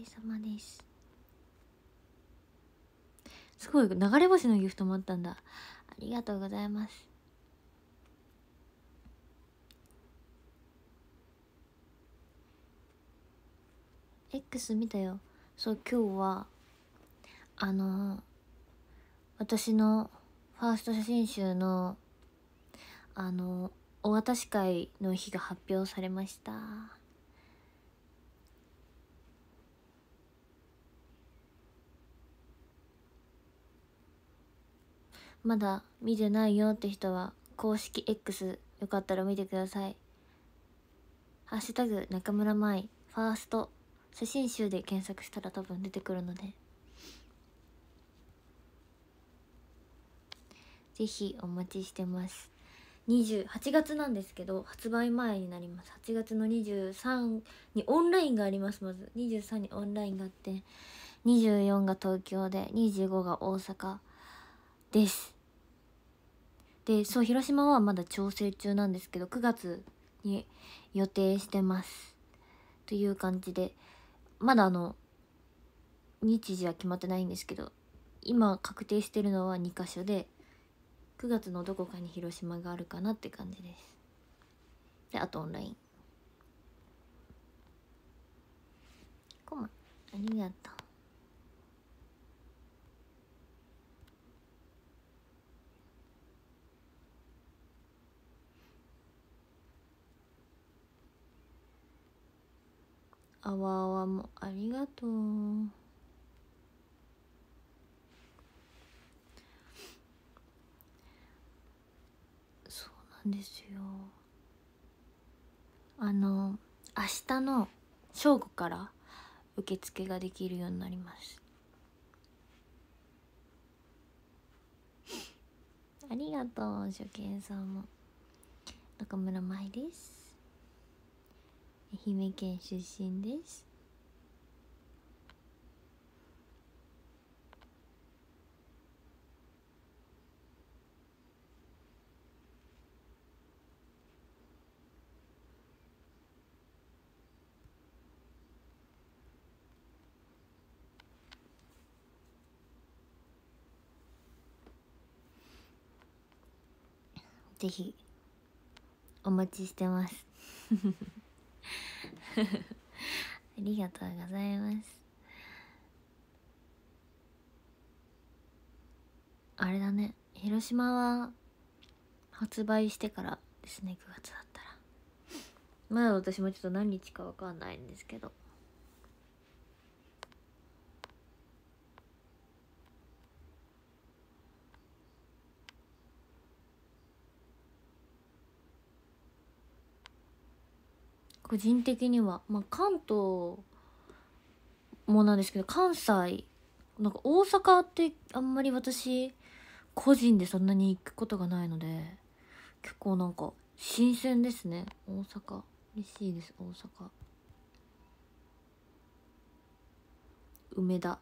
れ様ですすごい流れ星のギフトもあったんだありがとうございますエックス見たよそう今日はあのー、私のファースト写真集のあのー、お渡し会の日が発表されました。まだ見てないよって人は公式 X よかったら見てくださいハッシュタグ中村舞ファースト写真集で検索したら多分出てくるのでぜひお待ちしてます28月なんですけど発売前になります8月の23にオンラインがありますまず23にオンラインがあって24が東京で25が大阪ですでそう広島はまだ調整中なんですけど9月に予定してますという感じでまだあの日時は決まってないんですけど今確定してるのは2箇所で9月のどこかに広島があるかなって感じですであとオンラインコマありがとうあわあわもありがとうそうなんですよあの明日の正午から受付ができるようになりますありがとう初見さんも中村舞です愛媛県出身ですぜひお待ちしてますありがとうございますあれだね広島は発売してからですね9月だったらまだ私もちょっと何日かわかんないんですけど個人的には、まあ、関東もなんですけど関西なんか大阪ってあんまり私個人でそんなに行くことがないので結構なんか新鮮ですね大阪嬉しいです大阪梅田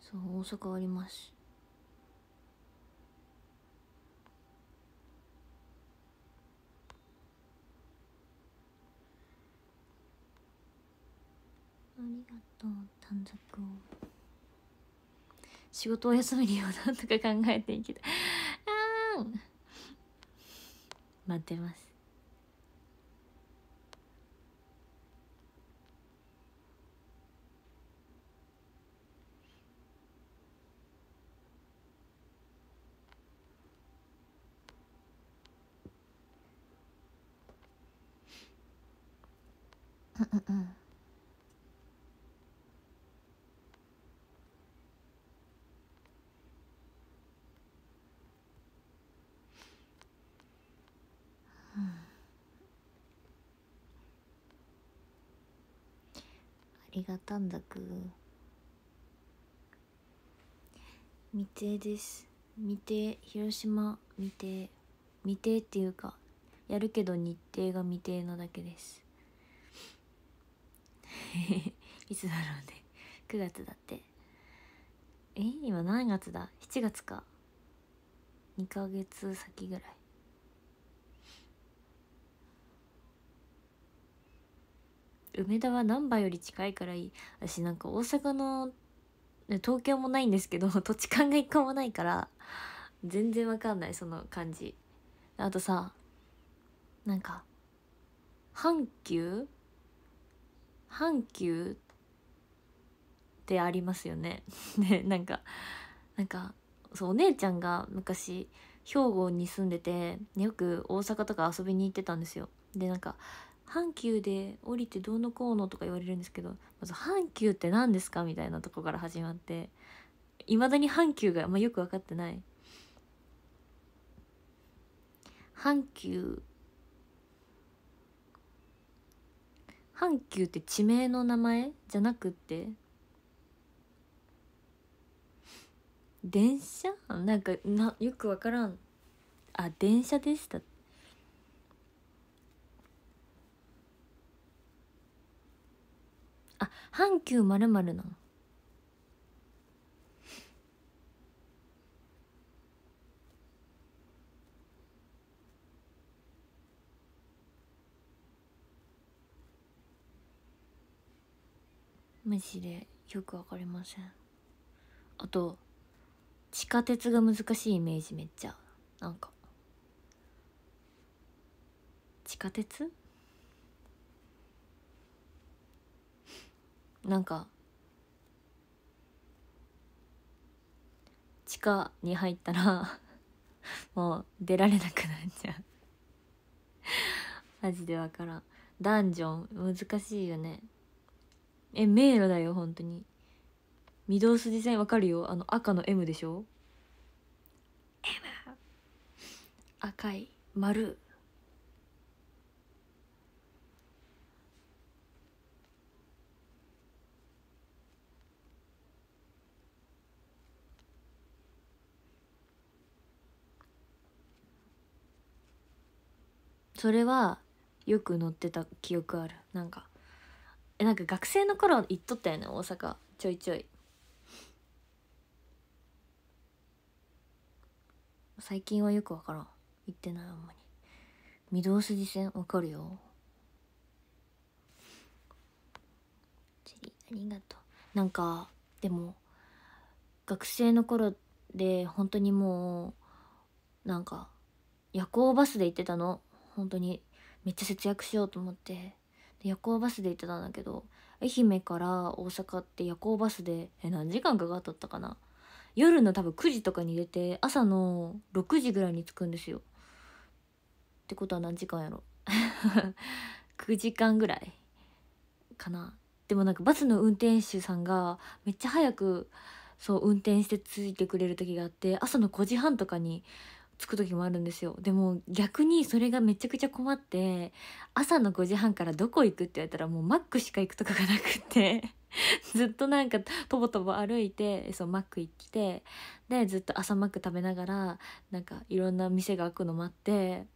そう大阪ありますりがとう短冊を仕事を休みにようなんとか考えていけたいあ待ってますうんうんうんりがたんだく未定です未定広島未定未定っていうかやるけど日程が未定なだけです いつだろうね9月だってえ今何月だ7月か2ヶ月先ぐらい梅田は難波より近いからいい私なんか大阪の東京もないんですけど 土地勘が一個もないから全然わかんないその感じあとさなんか阪急阪急ってありますよね でなんかなんかそうお姉ちゃんが昔兵庫に住んでてよく大阪とか遊びに行ってたんですよでなんか阪急で降りてどうのこうのとか言われるんですけどまず阪急って何ですかみたいなとこから始まっていまだに阪急が、まあ、よく分かってない阪急阪急って地名の名前じゃなくって電車なんかなよく分からんあ電車ですだってあ阪急まるなのマジでよくわかりませんあと地下鉄が難しいイメージめっちゃなんか地下鉄なんか地下に入ったら もう出られなくなっちゃう マジでわからんダンジョン難しいよねえ迷路だよ本当に御堂筋線わかるよあの赤の M でしょ M 赤い丸それはよく乗ってた記憶あるなんかえなんか学生の頃行っとったよね大阪ちょいちょい最近はよくわからん行ってないあんまり御堂筋線わかるよチリありがとうなんかでも学生の頃で本当にもうなんか夜行バスで行ってたの本当にめっちゃ節約しようと思ってで夜行バスで行ってたんだけど愛媛から大阪って夜行バスでえ何時間かかっとったかな夜の多分9時とかに出て朝の6時ぐらいに着くんですよってことは何時間やろ9 時間ぐらいかなでもなんかバスの運転手さんがめっちゃ早くそう運転して着いてくれる時があって朝の5時半とかにつく時もあるんですよでも逆にそれがめちゃくちゃ困って朝の5時半からどこ行くって言われたらもうマックしか行くとかがなくて ずっとなんかとぼとぼ歩いてそうマック行ってでずっと朝マック食べながらなんかいろんな店が開くのもあって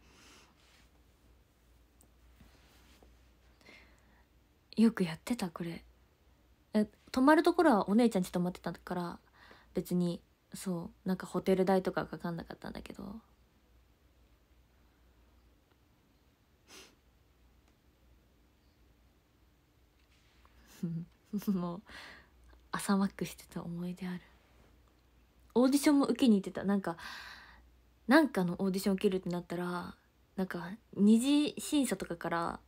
よくやってたこれ泊まるところはお姉ちゃんち泊まってたから別にそうなんかホテル代とかかかんなかったんだけど もう朝マックしてた思い出あるオーディションも受けに行ってたなんかなんかのオーディション受けるってなったらなんか二次審査とかから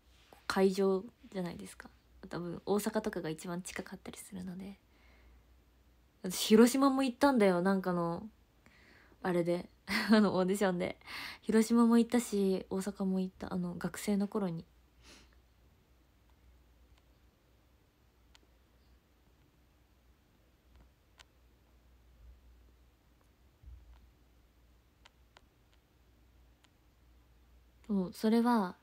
会場じゃないですか多分大阪とかが一番近かったりするので。私広島も行ったんだよなんかのあれで あのオーディションで広島も行ったし大阪も行ったあの学生の頃にもうそれは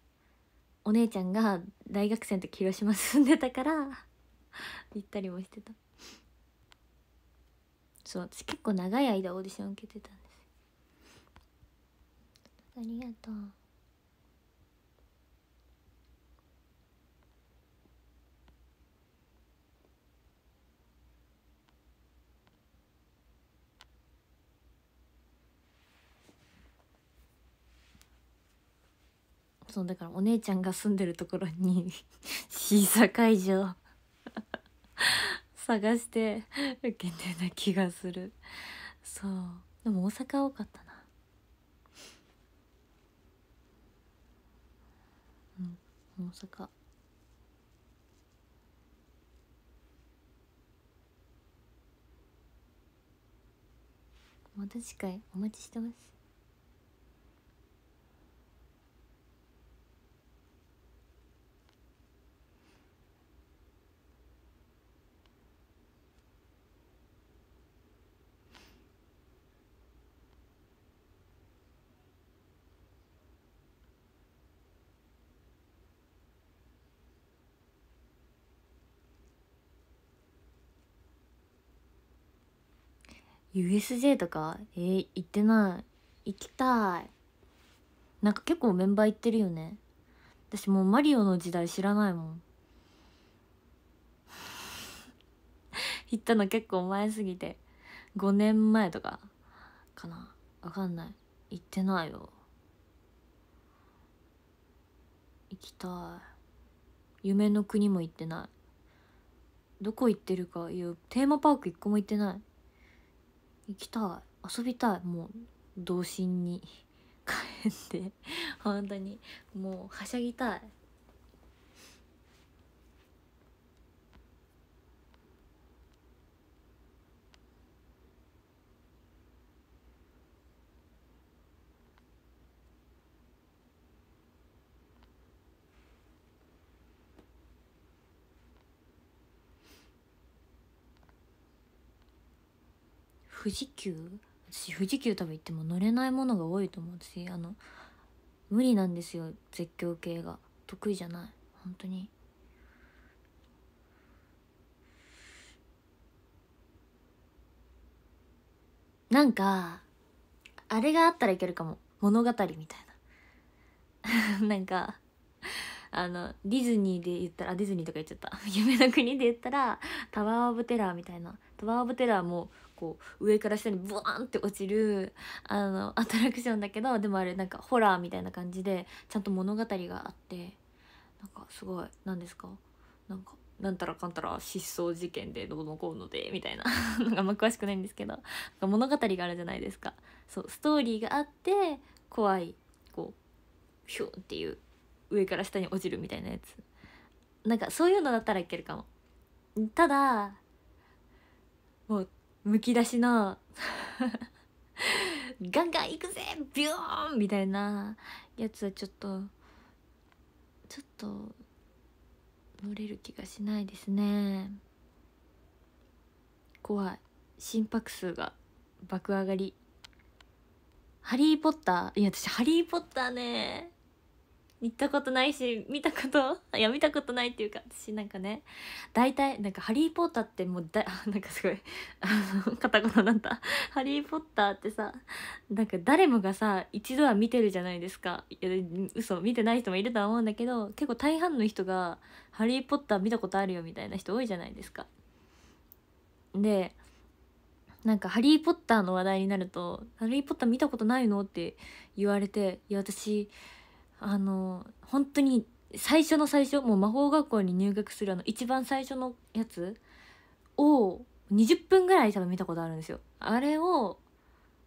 お姉ちゃんが大学生の時広島住んでたから行ったりもしてた。そう私結構長い間オーディション受けてたんですありがとうそうだからお姉ちゃんが住んでるところに審 査会場探して受けてた気がするそうでも大阪多かったなうん大阪また次回お待ちしてます USJ とかえー、行ってない行きたいなんか結構メンバー行ってるよね私もうマリオの時代知らないもん 行ったの結構前すぎて5年前とかかなわかんない行ってないよ行きたい夢の国も行ってないどこ行ってるかいうテーマパーク一個も行ってない行きたい遊びたいもう童心に帰って本当にもうはしゃぎたい富士急私富士急多分行っても乗れないものが多いと思うしあの無理なんですよ絶叫系が得意じゃない本当になんかあれがあったらいけるかも物語みたいな なんかあのディズニーで言ったらディズニーとか言っちゃった 夢の国で言ったらタワー・オブ・テラーみたいなタワー・オブ・テラーもこう上から下にブワーンって落ちるあのアトラクションだけどでもあれなんかホラーみたいな感じでちゃんと物語があってなんかすごい何ですかなんかなんたらかんたら失踪事件でどうのこうのでみたいな なんかあんま詳しくないんですけど物語があるじゃないですかそうストーリーがあって怖いこうヒュンっていう上から下に落ちるみたいなやつなんかそういうのだったらいけるかもただもうむき出しの ガンガン行くぜビューンみたいなやつはちょっとちょっと乗れる気がしないですね怖い心拍数が爆上がりハリー・ポッターいや私ハリー・ポッターね行ったことないし見たこと いや見たことないっていうか私なんかね大体なんか「ハリー・ポッター」ってもうだ なんかすごいあの片言なんだ「ハリー・ポッター」ってさなんか誰もがさ一度は見てるじゃないですかいや嘘見てない人もいるとは思うんだけど結構大半の人が「ハリー・ポッター見たことあるよ」みたいな人多いじゃないですか。でなんか「ハリー・ポッター」の話題になると「ハリー・ポッター見たことないの?」って言われて「いや私あの本当に最初の最初もう魔法学校に入学するあの一番最初のやつを20分ぐらい多分見たことあるんですよ。あれを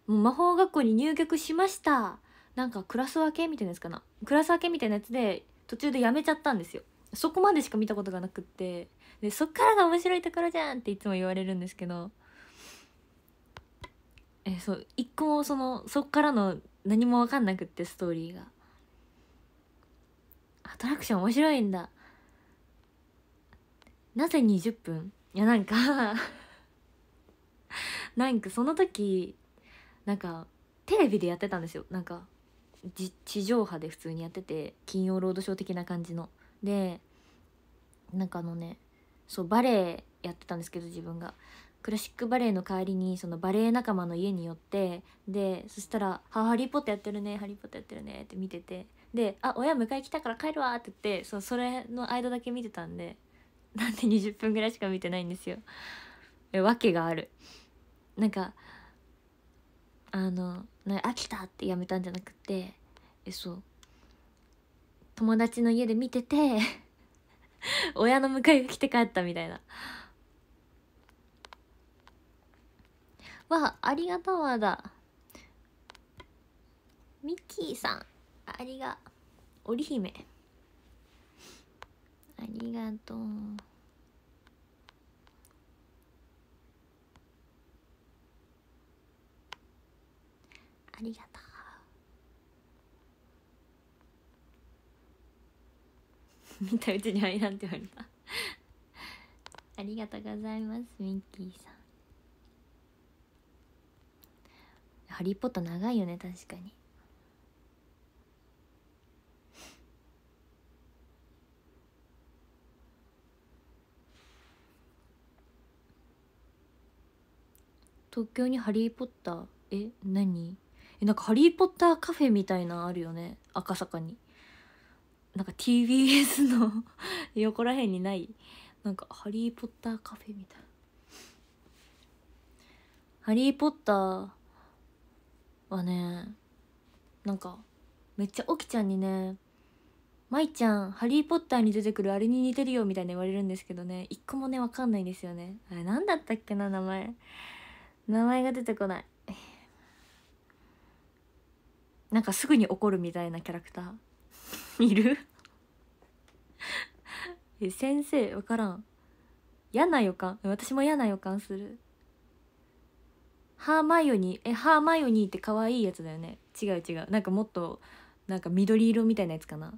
もう魔法学校に入学しましたなんかクラス分けみたいなやつかなクラス分けみたいなやつで途中でやめちゃったんですよ。そこまでしか見たことがなくってでそっからが面白いところじゃんっていつも言われるんですけどえそう一個もそのそっからの何も分かんなくってストーリーが。アトラクション面白いんだなぜ20分いやなんか なんかその時なんかテレビでやってたんですよなんか地上波で普通にやってて金曜ロードショー的な感じのでなんかあのねそうバレエやってたんですけど自分がクラシックバレエの代わりにそのバレエ仲間の家に寄ってでそしたら「ハリー・ポッターやってるねハリー・ポッターやってるね」って見ててで「あ親迎え来たから帰るわ」って言ってそうそれの間だけ見てたんで なんで20分ぐらいしか見てないんですよ。え訳がある。なんかあの「飽きた!」ってやめたんじゃなくてえそう友達の家で見てて 親の迎えが来て帰ったみたいな。わありがとうわだミッキーさんありが織姫ありがとうありがとう 見たうちに入らんって言われたありがとうございますミッキーさんハリー・ポッター長いよね確かに東京にハリー・ポッターえ何えなんかハリー・ポッターカフェみたいなあるよね赤坂になんか TBS の 横ら辺にないなんかハリー・ポッターカフェみたいなハリー・ポッターはねなんかめっちゃおきちゃんにね舞ちゃん「ハリー・ポッター」に出てくるあれに似てるよみたいな言われるんですけどね一個もね分かんないんですよねあれ何だったっけな名前名前が出てこないなんかすぐに怒るみたいなキャラクターいる先生分からん嫌な予感私も嫌な予感するハーマイオニーえハーマイオニーって可愛いやつだよね違う違うなんかもっとなんか緑色みたいなやつかな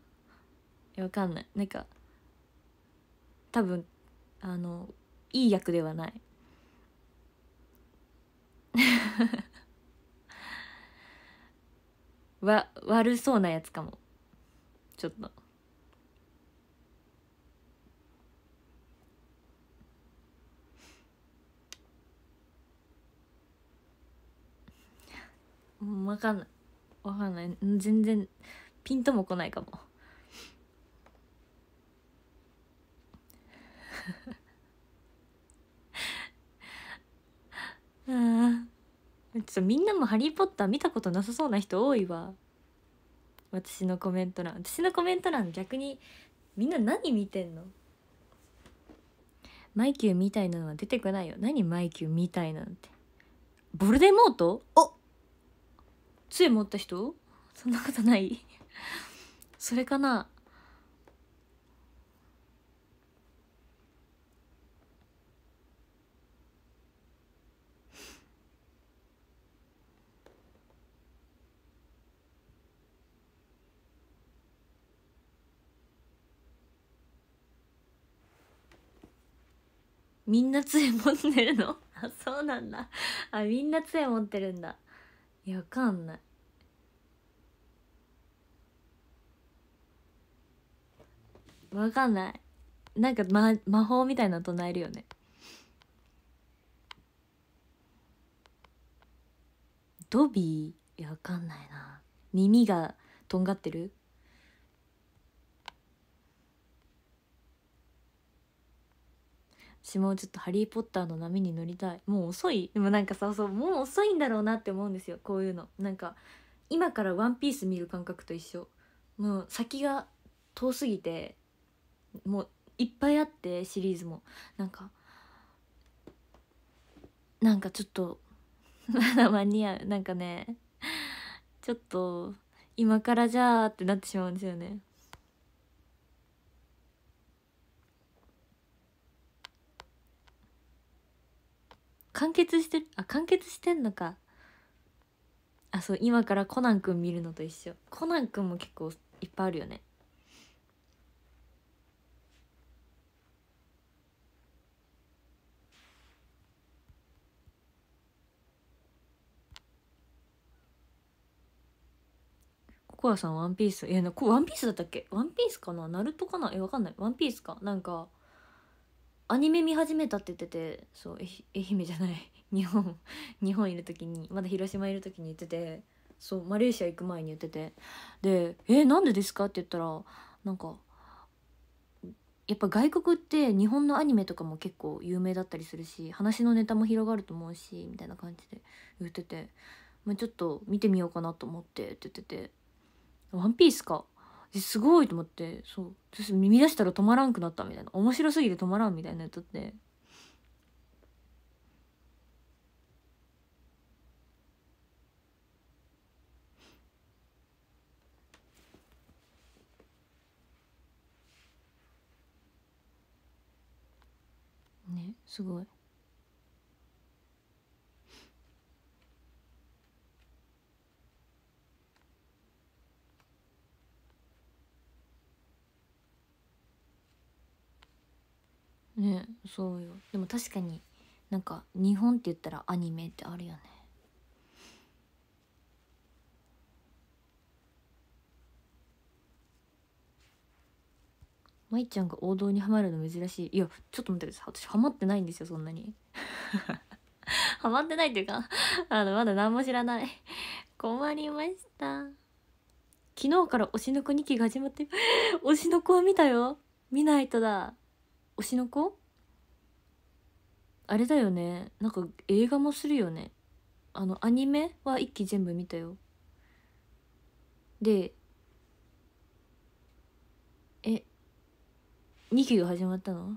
わかんないなんか多分あのいい役ではない わ悪そうなやつかもちょっと分かんない分かんない全然ピンとも来ないかも ああちょっとみんなも「ハリー・ポッター」見たことなさそうな人多いわ私のコメント欄私のコメント欄逆にみんな何見てんのマイキューみたいなのは出てこないよ何マイキューみたいなんてボルデモートお杖持った人そんなことないそれかなみんな杖持ってるの あそうなんだあみんな杖持ってるんだいやわかんないわかんないなんか、ま、魔法みたいな唱えるよねドビーいやわかんないな耳がとんがってる私もちょっと「ハリー・ポッター」の波に乗りたいもう遅いでもなんかさそうもう遅いんだろうなって思うんですよこういうのなんか今から「ワンピース見る感覚と一緒もう先が遠すぎてもういっぱいあってシリーズもなんかなんかちょっとまだ間に合うなんかねちょっと今からじゃあってなってしまうんですよね完結してるあ完結してんのかあそう今からコナンくん見るのと一緒コナンくんも結構いっぱいあるよねココアさんワンピースいやなこワンピースだったっけワンピースかなナルトかなえわかんないワンピースかなんかアニメ見始めたって言っててそう愛媛じゃない 日本日本いる時にまだ広島いる時に言っててそうマレーシア行く前に言っててで「えなんでですか?」って言ったらなんかやっぱ外国って日本のアニメとかも結構有名だったりするし話のネタも広がると思うしみたいな感じで言ってて、まあ、ちょっと見てみようかなと思ってって言ってて「ワンピースかすごいと思ってそう私耳出したら止まらんくなったみたいな面白すぎて止まらんみたいなやつってねすごい。ねそうよでも確かになんか日本って言ったらアニメってあるよねまいちゃんが王道にはまるの珍しいいやちょっと待ってください私ハマってないんですよそんなに ハマってないっていうかあのまだ何も知らない困りました昨日から推しの子2期が始まって 推しの子を見たよ見ないとだ推しの子あれだよねなんか映画もするよねあのアニメは一期全部見たよでえ2期が始まったの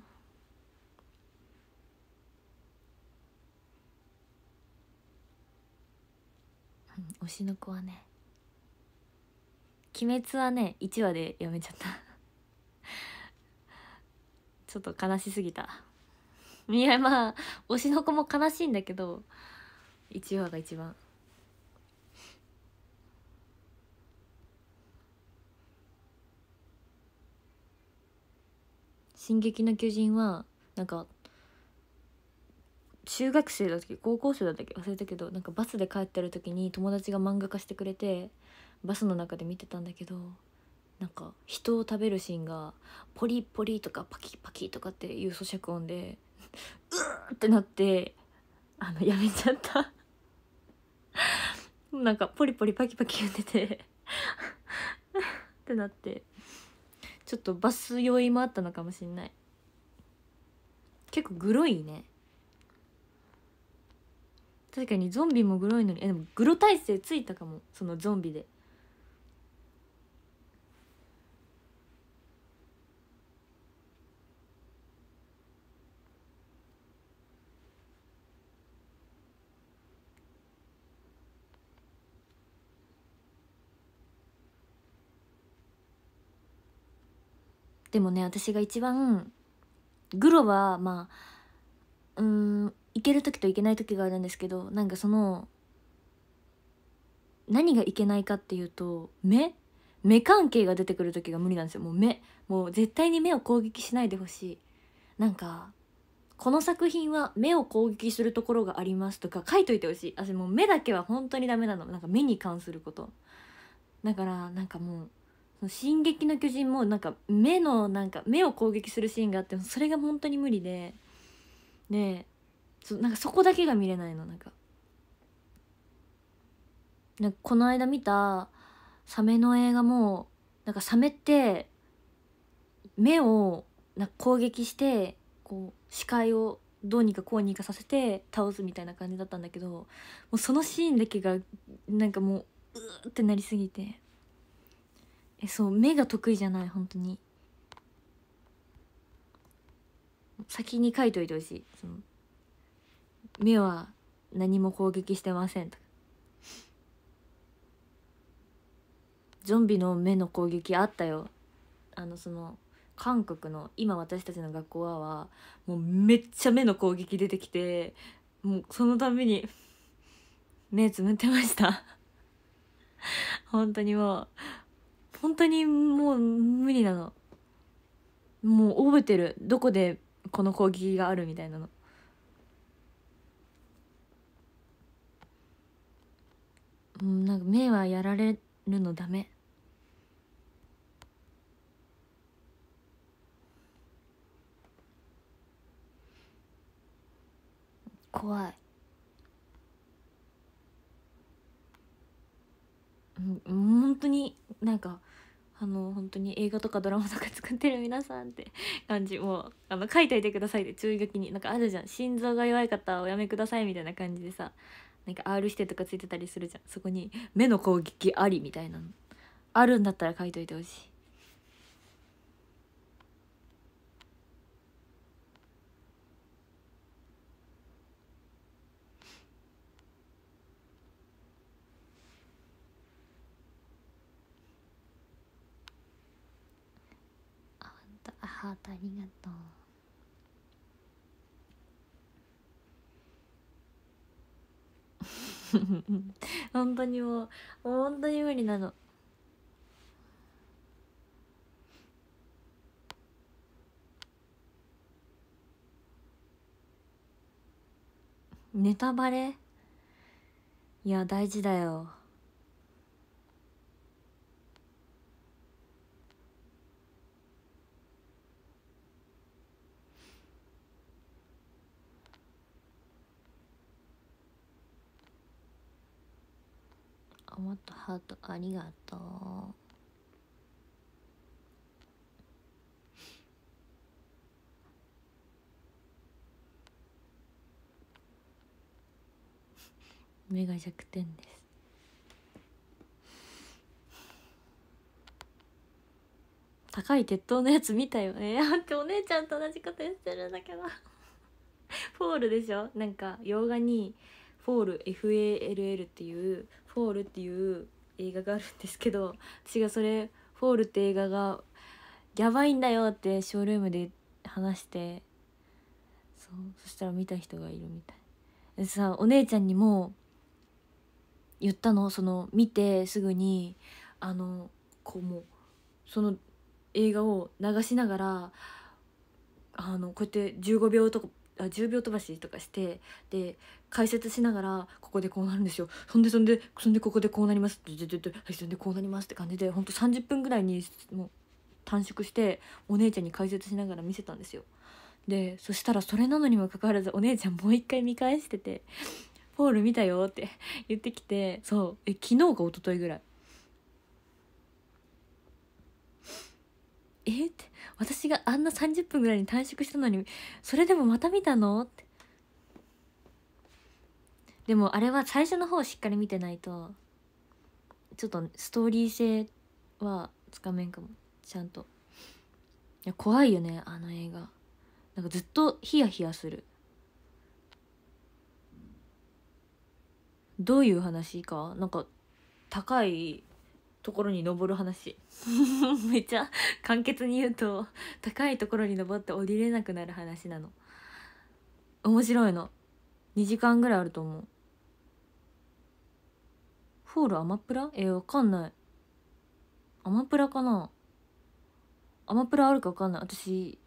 推しの子はね「鬼滅」はね1話でやめちゃったちょっと悲しすぎたいやまあ推しの子も悲しいんだけど1話が一番「進撃の巨人は」なんか中学生だったっけ高校生だったっけ忘れたけどなんかバスで帰ってる時に友達が漫画化してくれてバスの中で見てたんだけどなんか人を食べるシーンがポリポリとかパキパキとかっていう咀嚼音でうーってなってあのやめちゃったなんかポリポリパキパキ言っててってなってちょっとバス酔いもあったのかもしんない結構グロいね確かにゾンビもグロいのにえでもグロ体勢ついたかもそのゾンビででもね私が一番グロはまあうん行ける時といけない時があるんですけどなんかその何がいけないかっていうと目目関係が出てくる時が無理なんですよもう目もう絶対に目を攻撃しないでほしいなんかこの作品は目を攻撃するところがありますとか書いといてほしい私もう目だけは本当にダメなのなんか目に関することだからなんかもうその「進撃の巨人」もなんか目のなんか目を攻撃するシーンがあってそれが本当に無理ででそなんかそこだけが見れないのなんか。なんかこの間見たサメの映画もなんかサメって目をなんか攻撃してこう視界をどうにかこうにかさせて倒すみたいな感じだったんだけどもうそのシーンだけがなんかもううーってなりすぎてえそう目が得意じゃない本当に先に書いといてほしいその目は何も攻撃してませんとかゾンビの目の攻撃あったよあのその韓国の今私たちの学校ははもうめっちゃ目の攻撃出てきてもうそのために目つむってました本当にもう本当にもう無理なのもう覚えてるどこでこの攻撃があるみたいなのうんなんか目はやられるのダメ怖いうん本当になんかあの本当に映画とかドラマとか作ってる皆さんって感じもうあの書いといてくださいって注意書きになんかあるじゃん心臓が弱い方はおやめくださいみたいな感じでさなんか R してとかついてたりするじゃんそこに目の攻撃ありみたいなのあるんだったら書いといてほしいハートありがとう 本当にもう本当に無理なのネタバレいや大事だよもっとハートありがとう目が弱点です高い鉄塔のやつ見たよね待ってお姉ちゃんと同じことしてるんだけどフォールでしょなんか洋画にフォール FALL っていうフォールっていう映画があるんですけど私がそれフォールって映画がやばいんだよってショールームで話してそうそしたら見た人がいるみたいでさお姉ちゃんにも言ったのその見てすぐにあのこうもうその映画を流しながらあのこうやって15秒とかあ10秒飛ばしとかしてで解説しながらここでこうなるんですよそんでそんでそんでここでこうなりますってそんでこうなりますって感じでほんと30分ぐらいにもう短縮してお姉ちゃんに解説しながら見せたんですよ。でそしたらそれなのにもかかわらずお姉ちゃんもう一回見返してて「ポール見たよ」って言ってきてそうえ昨日か一昨日ぐらいえって私があんな30分ぐらいに短縮したのにそれでもまた見たのってでもあれは最初の方しっかり見てないとちょっとストーリー性はつかめんかもちゃんといや怖いよねあの映画なんかずっとヒヤヒヤするどういう話かなんか高いところに登る話 めっちゃ簡潔に言うと高いところに登って降りれなくなる話なの面白いの2時間ぐらいあると思うフォールアマプラえわかんないアマプラかなアマプラあるかわかんない私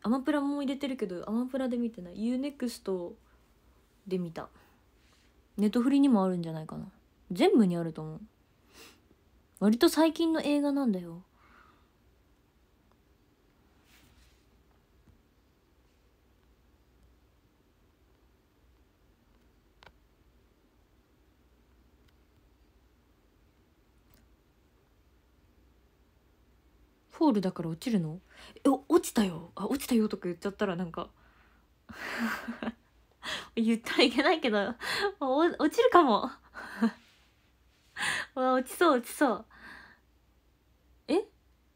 アマプラも入れてるけどアマプラで見てない UNEXT で見たネトフリにもあるんじゃないかな全部にあると思う割と最近の映画なんだよフォールだから落ちるのえ落ちたよあ落ちたよとか言っちゃったらなんか 言ったらいけないけど落ちるかも わ落ちそう落ちそうえ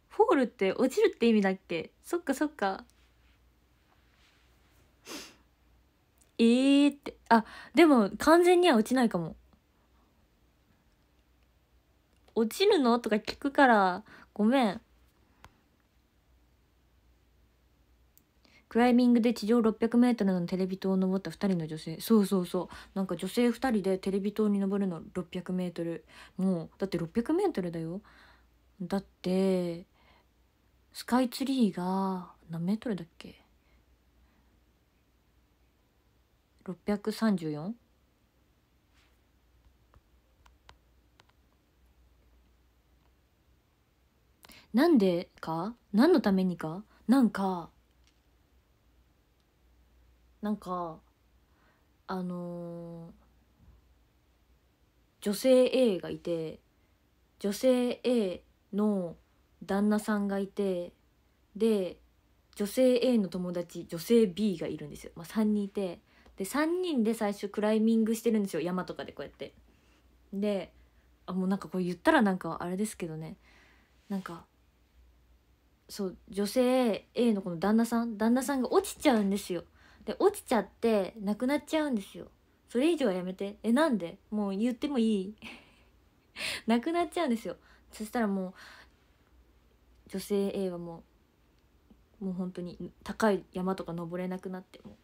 フォールって落ちるって意味だっけそっかそっかえーってあでも完全には落ちないかも落ちるのとか聞くからごめんクライミングで地上 600m のテレビ塔を登った2人の女性そうそうそうなんか女性2人でテレビ塔に登るの 600m もうだって 600m だよだってスカイツリーが何メートルだっけ 634? なんでか何のためにかなんかなんかあのー、女性 A がいて女性 A の旦那さんがいてで女性 A の友達女性 B がいるんですよ、まあ、3人いてで3人で最初クライミングしてるんですよ山とかでこうやって。であもうなんかこれ言ったらなんかあれですけどねなんかそう女性 A のこの旦那さん旦那さんが落ちちゃうんですよ。で落ちちゃってなくなっちゃうんですよそれ以上はやめてえなんでもう言ってもいい なくなっちゃうんですよそしたらもう女性 A はもうもう本当に高い山とか登れなくなっても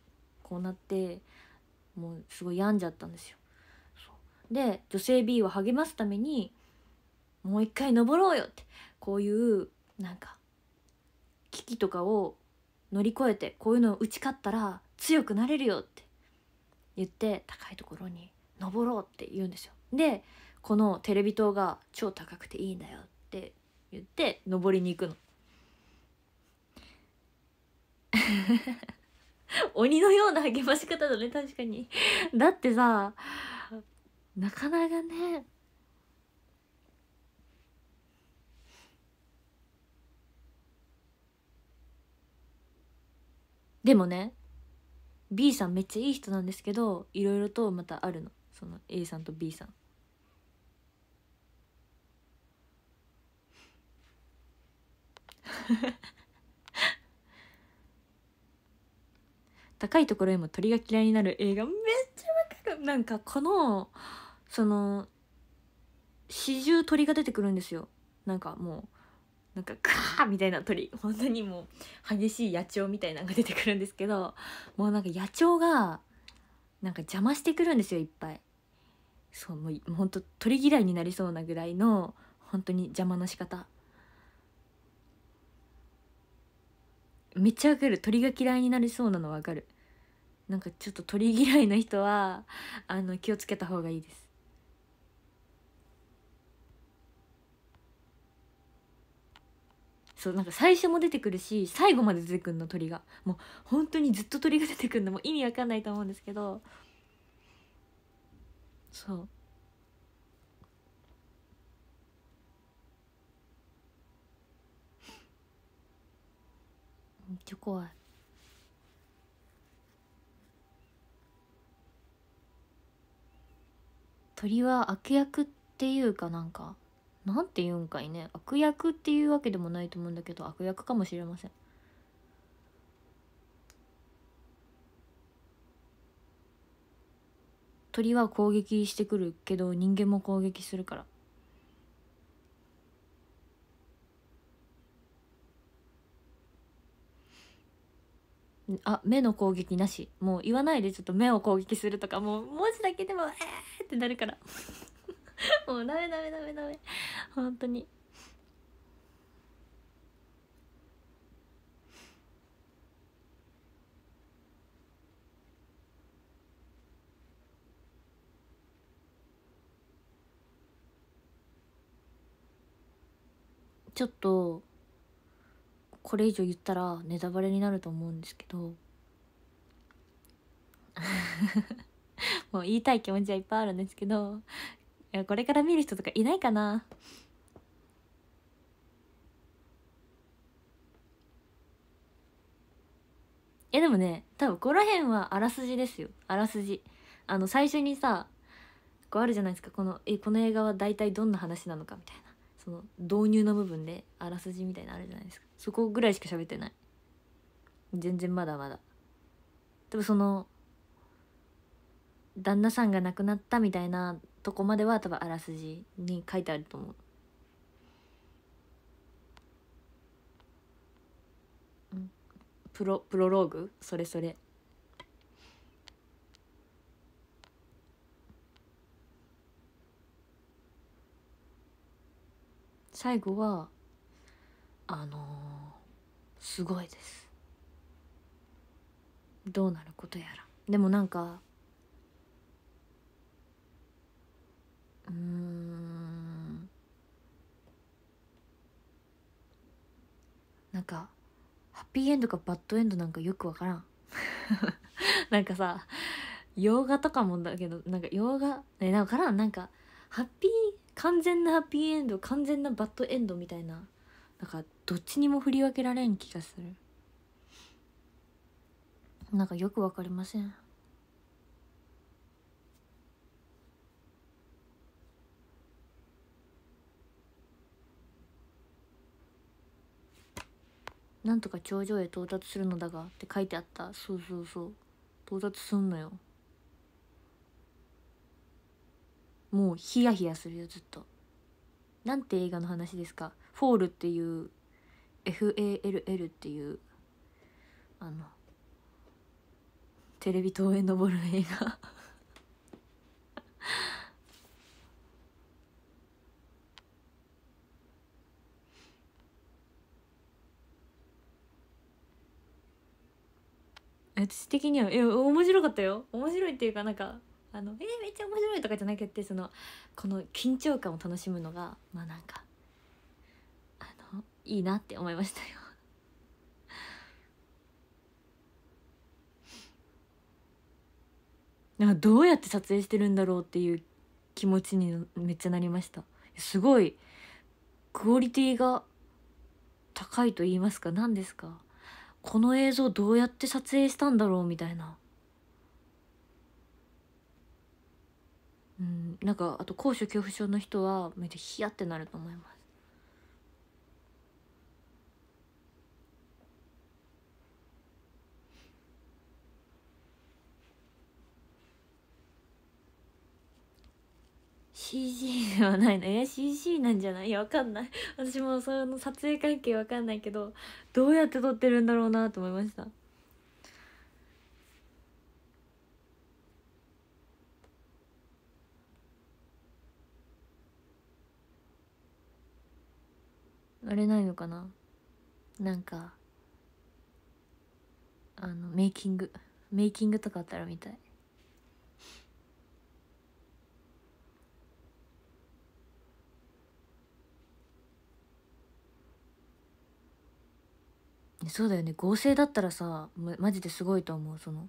こうなってもうすごい病んじゃったんですよで女性 B を励ますためにもう一回登ろうよってこういうなんか危機とかを乗り越えてこういうのを打ち勝ったら強くなれるよって言って高いところに登ろうって言うんですよ。でこのテレビ塔が超高くていいんだよって言って登りに行くの。鬼のような励まし方だね確かにだってさなかなかねでもね B さんめっちゃいい人なんですけどいろいろとまたあるのその A さんと B さん 高いところへも鳥が嫌いになる映画めっちゃわかるなんかこのその四重鳥が出てくるんですよなんかもうなんかカーみたいな鳥本当にもう激しい野鳥みたいなのが出てくるんですけどもうなんか野鳥がなんか邪魔してくるんですよいっぱいそうもう本当鳥嫌いになりそうなぐらいの本当に邪魔の仕方めっちゃわかる鳥が嫌いになりそうなのわかるなんかちょっと鳥嫌いの人はあの気をつけた方がいいですそうなんか最初も出てくるし最後まで出てくるの鳥がもう本当にずっと鳥が出てくるのも意味わかんないと思うんですけどそうめっちゃ怖い鳥は悪役っていうかなんか何て言うんかいね悪役っていうわけでもないと思うんだけど悪役かもしれません。鳥は攻撃してくるけど人間も攻撃するから。あ目の攻撃なしもう言わないでちょっと目を攻撃するとかもう文字だけでもえーってなるから もうダメダメダメダメ本当にちょっとこれ以上言ったらネタバレになると思うんですけど もう言いたい気持ちはいっぱいあるんですけどこれから見る人とかいないかなえでもね多分ここら辺はあらすじですよあらすじあの最初にさこうあるじゃないですかこのえこの映画は大体どんな話なのかみたいなその導入の部分であらすじみたいなあるじゃないですかそこぐらいしか喋ってない全然まだまだでもその旦那さんが亡くなったみたいなとこまでは多分あらすじに書いてあると思う。プロプロローグそれそれ。最後はあのー、すごいですどうなることやらでもなんかうんなんかハッピーエンドかバッドエンドなんかよくわからん なんかさ洋画とかもだけどなんか洋画ねだからなんかハッピー完全なハッピーエンド完全なバッドエンドみたいななんかどっちにも振り分けられん気がするなんかよくわかりませんなんとか頂上へ到達するのだが」って書いてあったそうそうそう到達すんのよもうヒヤヒヤするよずっとなんて映画の話ですか「フォール」っていう FALL っていうあのテレビ塔へ登る映画私的にはえ面白かったよ面白いっていうかなんかあのえー、めっちゃ面白いとかじゃなくてそのこの緊張感を楽しむのがまあなんかあのいいなって思いましたよ。なんかどうやって撮影してるんだろうっていう気持ちにめっちゃなりましたすごいクオリティが高いと言いますか何ですかこの映像どうやって撮影したんだろうみたいな。うん、なんかあと高所恐怖症の人はめっちゃヒヤってなると思います。CG ではないのいや CG なんじゃないわかんない私もその撮影関係わかんないけどどうやって撮ってるんだろうなと思いましたあれないのかななんかあのメイキングメイキングとかあったら見たいそうだよね合成だったらさマジですごいと思うその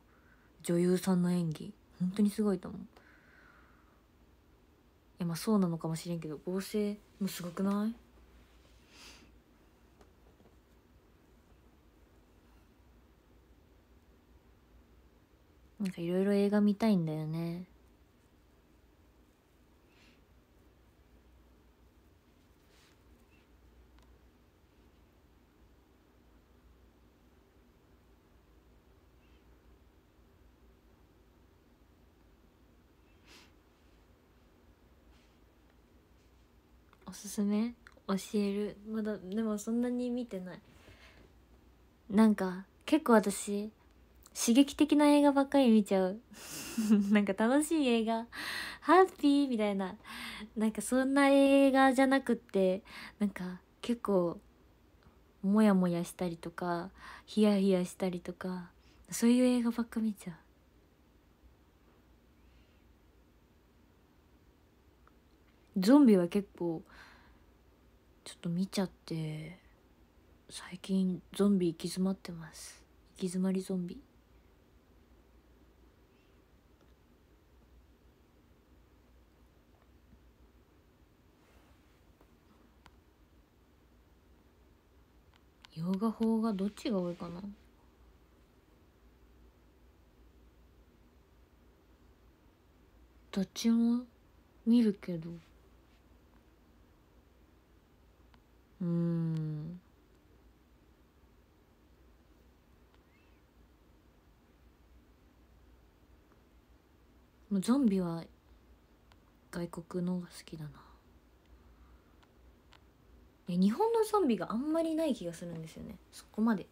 女優さんの演技本当にすごいと思ういやまあそうなのかもしれんけど合成もすごくないなんかいろいろ映画見たいんだよねおすすめ教えるまだでもそんなに見てないなんか結構私刺激的な映画ばっかり見ちゃう なんか楽しい映画ハッピーみたいななんかそんな映画じゃなくってなんか結構モヤモヤしたりとかヒヤヒヤしたりとかそういう映画ばっか見ちゃうゾンビは結構ちょっと見ちゃって最近ゾンビ行き詰まってます行き詰まりゾンビ洋画法がどっちが多いかなどっちも見るけど。うんもうゾンビは外国のが好きだな日本のゾンビがあんまりない気がするんですよねそこまで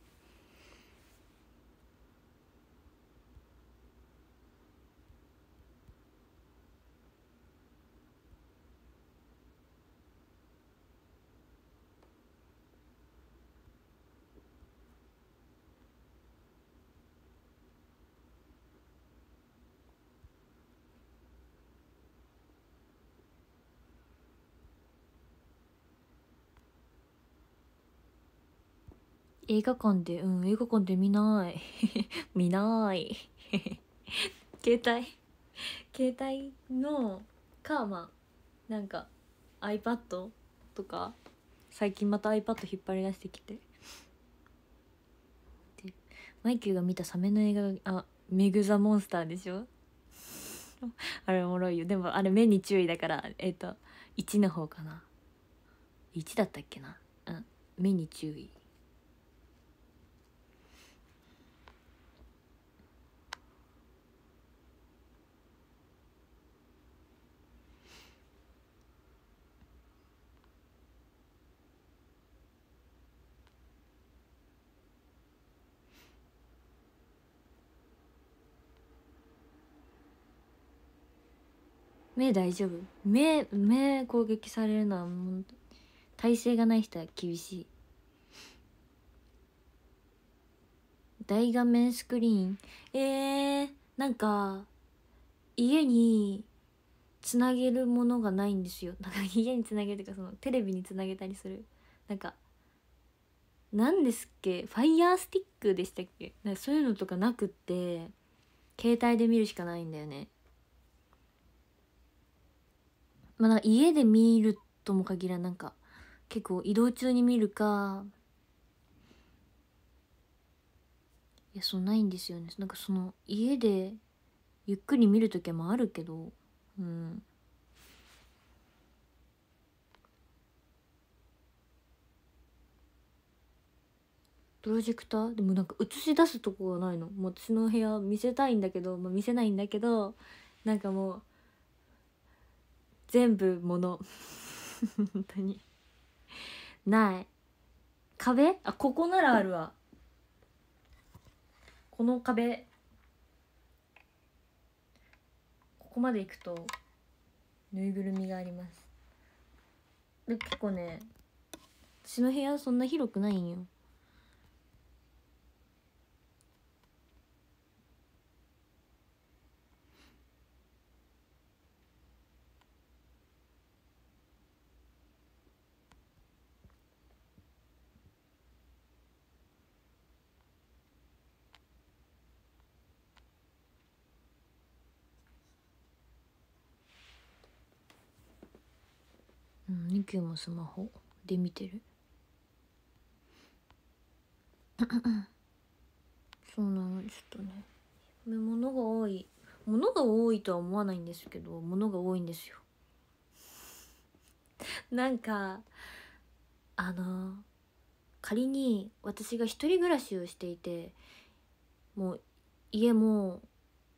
映画館で、うん、映画館で見ない。見ない。携帯携帯のか、まあ、なんか iPad とか、最近また iPad 引っ張り出してきて。で、マイキューが見たサメの映画、あ、メグ・ザ・モンスターでしょあれおもろいよ。でもあれ目に注意だから、えっ、ー、と、1の方かな。1だったっけな。うん、目に注意。目大丈夫目目攻撃されるのはもう体勢がない人は厳しい大画面スクリーンえー、なんか家につなげるものがないんですよ なんか家につなげるとかそのテレビにつなげたりするなんか何ですっけファイヤースティックでしたっけそういうのとかなくって携帯で見るしかないんだよねまあなんか家で見るとも限らんなんか結構移動中に見るかいやそうないんですよねなんかその家でゆっくり見る時もあるけどうんプロジェクターでもなんか映し出すとこがないのもう私の部屋見せたいんだけど、まあ、見せないんだけどなんかもう全部もの 本当にない壁あここならあるわこの壁ここまで行くとぬいぐるみがありますで結構ね私の部屋そんな広くないんよ球もスマホで見てる そうなのちょっとね物が多い物が多いとは思わないんですけど物が多いんですよ なんかあの仮に私が一人暮らしをしていてもう家も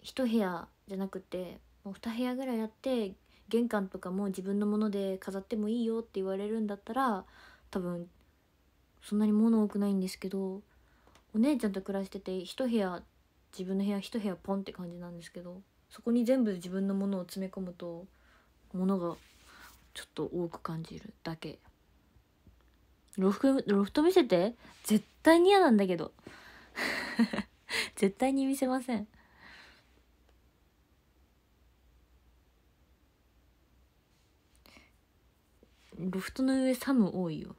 一部屋じゃなくてもう2部屋ぐらいあって玄関とかも自分のもので飾ってもいいよって言われるんだったら多分そんなに物多くないんですけどお姉ちゃんと暮らしてて一部屋自分の部屋一部屋ポンって感じなんですけどそこに全部自分のものを詰め込むと物がちょっと多く感じるだけロフトロフト見せて絶対に嫌なんだけど 絶対に見せませんロフトの上サム多いよ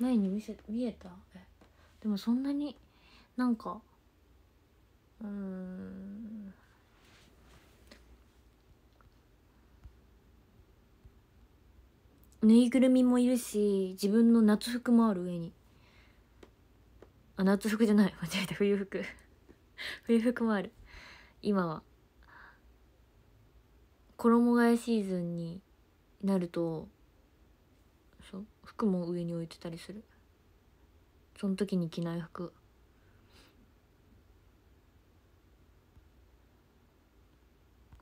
前に見せ見えたでもそんなになんかうんぬいぐるみもいるし自分の夏服もある上にあ夏服じゃない 間違えた冬服 冬服もある今は衣替えシーズンになるとそう服も上に置いてたりするその時に着ない服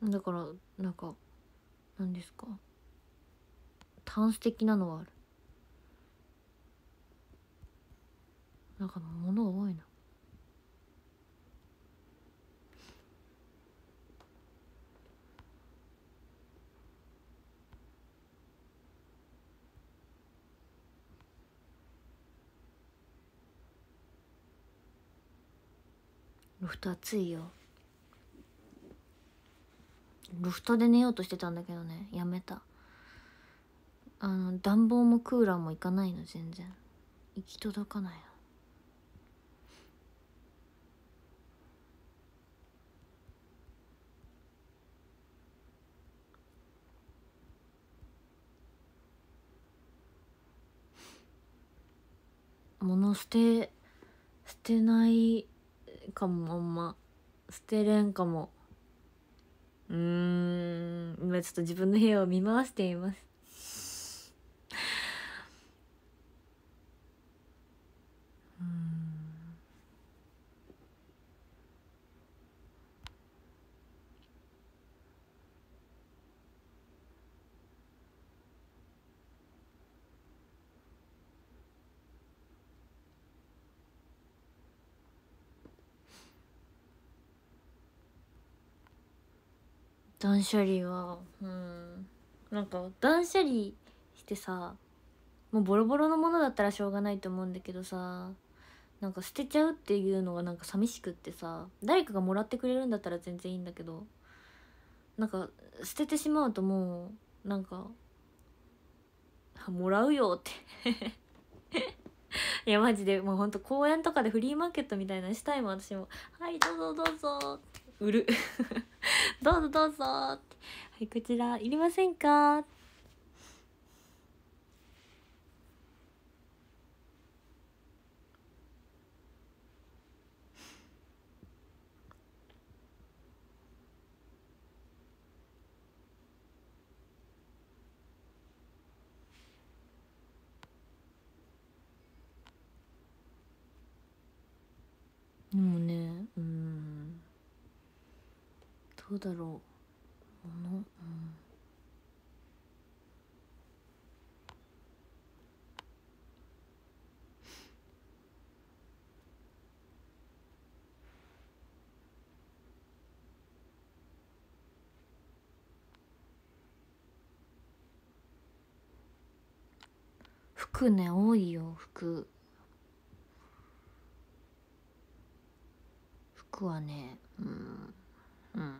だからなんか何ですかタンス的なのはあるなんか物が多いなロフト暑いよロフトで寝ようとしてたんだけどねやめたあの暖房もクーラーも行かないの全然行き届かないの物捨て捨てないかもあんま捨てれんかもうーん今ちょっと自分の部屋を見回しています断捨離はうんなんか断捨離してさもうボロボロのものだったらしょうがないと思うんだけどさなんか捨てちゃうっていうのがなんか寂しくってさ誰かがもらってくれるんだったら全然いいんだけどなんか捨ててしまうともうなんか「もらうよ」って いやマジでもうほんと公園とかでフリーマーケットみたいなのしたいもん私も「はいどうぞどうぞ」って。売る どうぞどうぞはいこちらいりませんかうだろうもの、うん服ね多いよ服服はねうんうん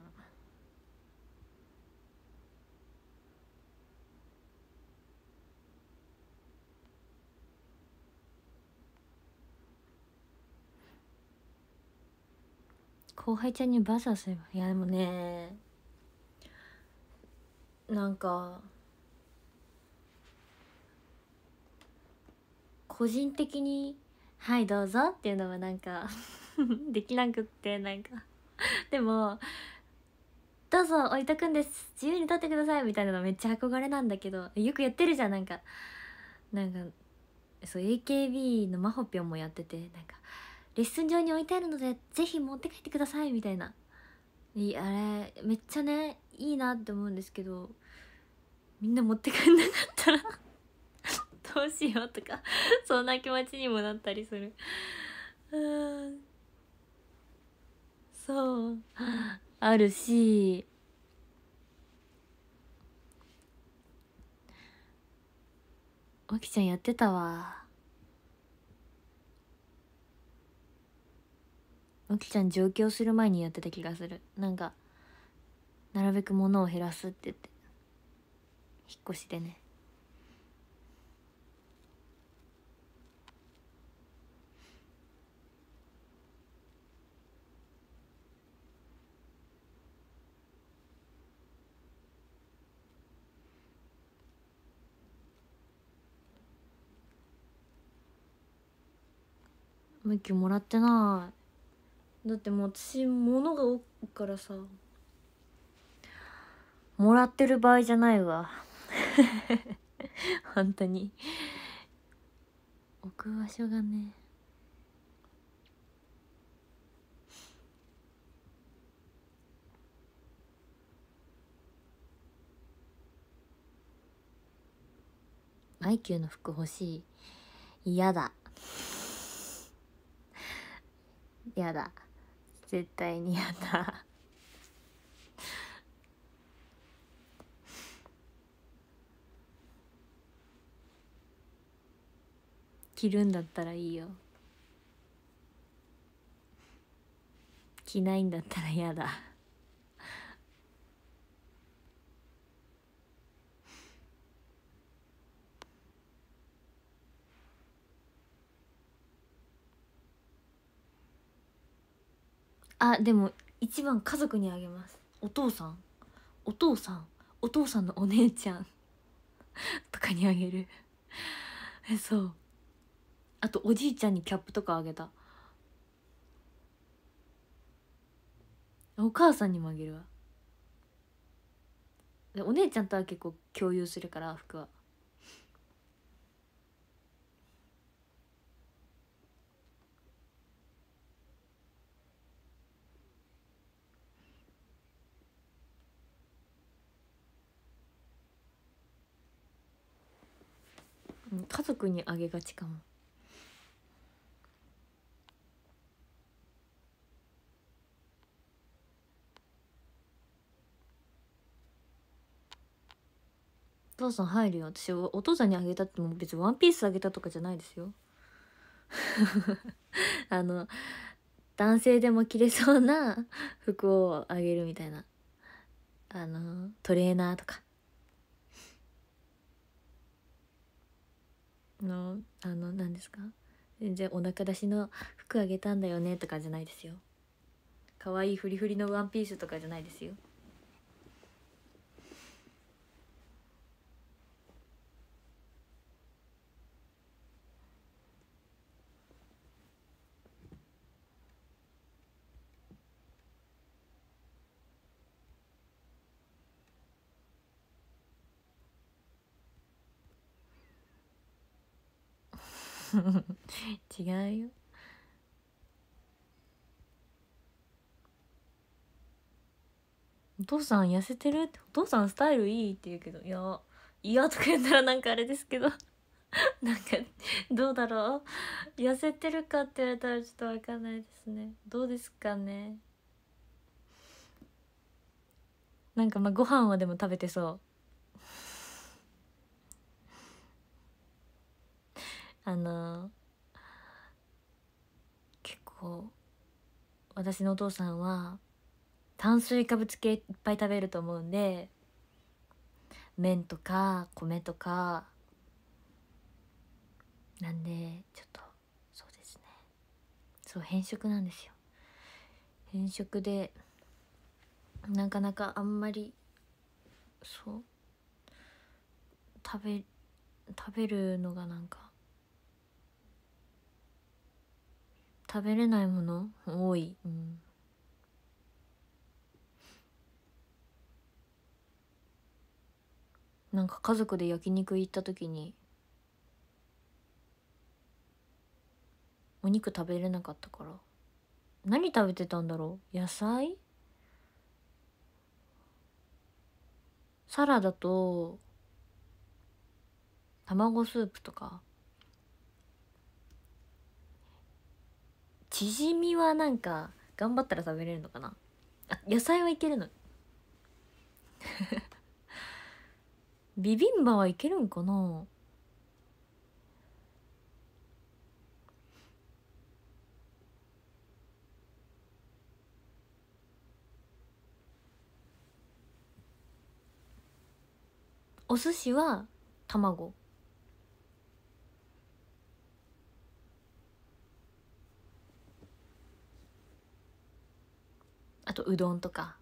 後輩ちゃんにバサーすればいやでもねなんか個人的に「はいどうぞ」っていうのはなんか できなくってなんかでも「どうぞ置いとくんです自由に取ってください」みたいなのめっちゃ憧れなんだけどよくやってるじゃんなんかなんかそう AKB のマホぴょんもやっててなんか「レッスン上に置いてあるのでぜひ持って帰ってくださいみたいなあれめっちゃねいいなって思うんですけどみんな持って帰んなかったら どうしようとかそんな気持ちにもなったりするうんそうあるしあきちゃんやってたわうきちゃん上京する前にやってた気がするなんかなるべく物を減らすって言って引っ越しでねムうキーもらってないだってもう私物が多くからさもらってる場合じゃないわ 本当に置く場所がね IQ の服欲しい嫌だ嫌だ絶対にやだ着るんだったらいいよ着ないんだったら嫌だあでも一番家族にあげますお父さんお父さんお父さんのお姉ちゃん とかにあげるえそうあとおじいちゃんにキャップとかあげたお母さんにもあげるわお姉ちゃんとは結構共有するから服は家族にあげがちかもお父さん入るよ私お父さんにあげたっても別にワンピースあげたとかじゃないですよ あの男性でも着れそうな服をあげるみたいなあのトレーナーとかのあの何ですか全然お腹出しの服あげたんだよねとかじゃないですよ可愛いフリフリのワンピースとかじゃないですよ 違うよお父さん痩せてるってお父さんスタイルいいって言うけどいやいやとか言ったらなんかあれですけど なんかどうだろう痩せてるかって言われたらちょっと分かんないですねどうですかねなんかまあご飯はでも食べてそうあの結構私のお父さんは炭水化物系いっぱい食べると思うんで麺とか米とかなんでちょっとそうですねそう偏食なんですよ偏食でなかなかあんまりそう食べ食べるのがなんか食べれないもの多い、うん、なんか家族で焼肉行った時にお肉食べれなかったから何食べてたんだろう野菜サラダと卵スープとかチヂミはなんか頑張ったら食べれるのかなあ野菜はいけるの ビビンバはいけるんかなお寿司は卵とうどんとか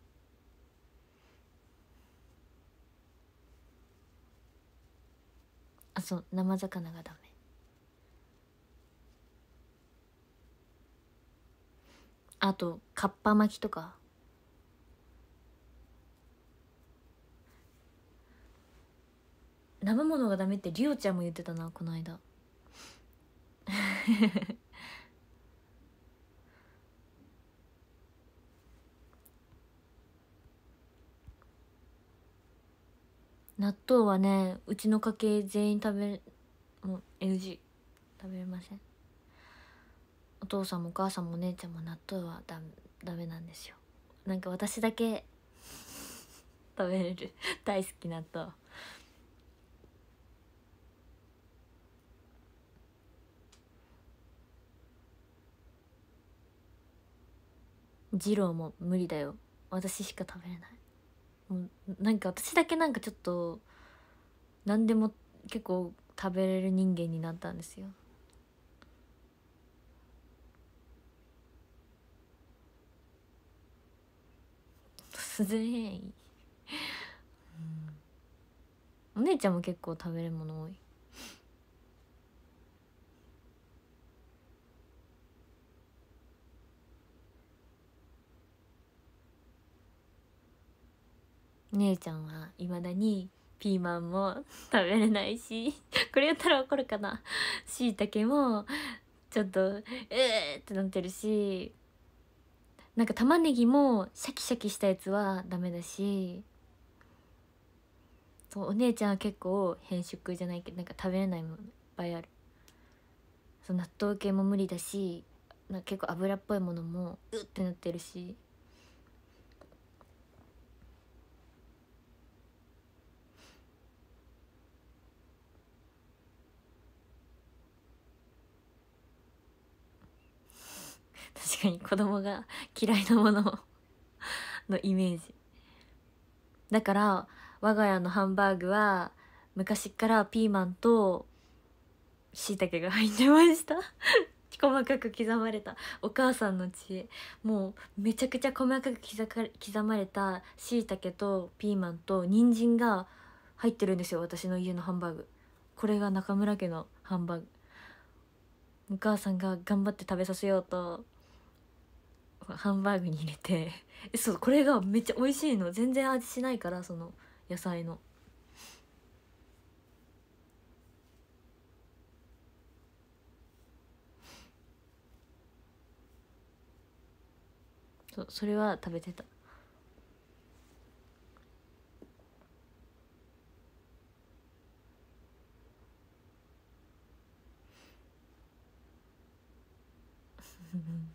あそう生魚がダメあとかっぱ巻きとか生ものがダメってりおちゃんも言ってたなこの間納豆はねうちの家系全員食べもう NG 食べれませんお父さんもお母さんもお姉ちゃんも納豆はダダメなんですよなんか私だけ 食べれる大好き納豆二郎も無理だよ私しか食べれないもうなんか私だけなんかちょっと何でも結構食べれる人間になったんですよすず変うん、お姉ちゃんも結構食べるもの多い姉ちゃんはいまだにピーマンも食べれないしこれやったら怒るかなしいたけもちょっとえーってなってるしなんか玉ねぎもシャキシャキしたやつはダメだしそうお姉ちゃんは結構偏食じゃないけどなんか食べれないものいっぱいあるそう納豆系も無理だしなんか結構油っぽいものもうってなってるし確かに子供が嫌いなもののイメージだから我が家のハンバーグは昔からピーマンとしいたけが入ってました 細かく刻まれたお母さんの知恵もうめちゃくちゃ細かく刻まれたしいたけとピーマンと人参が入ってるんですよ私の家のハンバーグこれが中村家のハンバーグお母さんが頑張って食べさせようとハンバーグに入れて そうこれがめっちゃ美味しいの全然味しないからその野菜の。そうそれは食べてたうん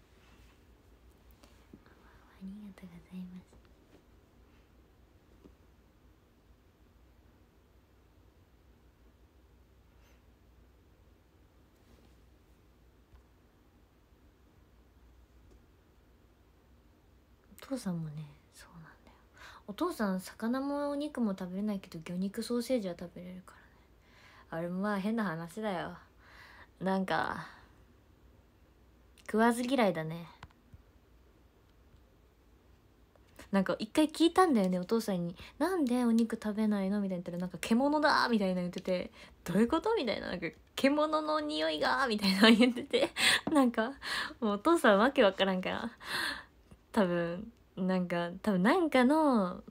父さんもねそうなんだよお父さん魚もお肉も食べれないけど魚肉ソーセージは食べれるからねあれもまあ変な話だよなんか食わず嫌いだねなんか一回聞いたんだよねお父さんに「なんでお肉食べないの?」みたいな言ったら「なんか獣だ!」みたいな言ってて「どういうこと?」みたいななんか「獣の匂いが!」みたいな言っててなんかもうお父さんわけわからんから多分なんか多分なんかの、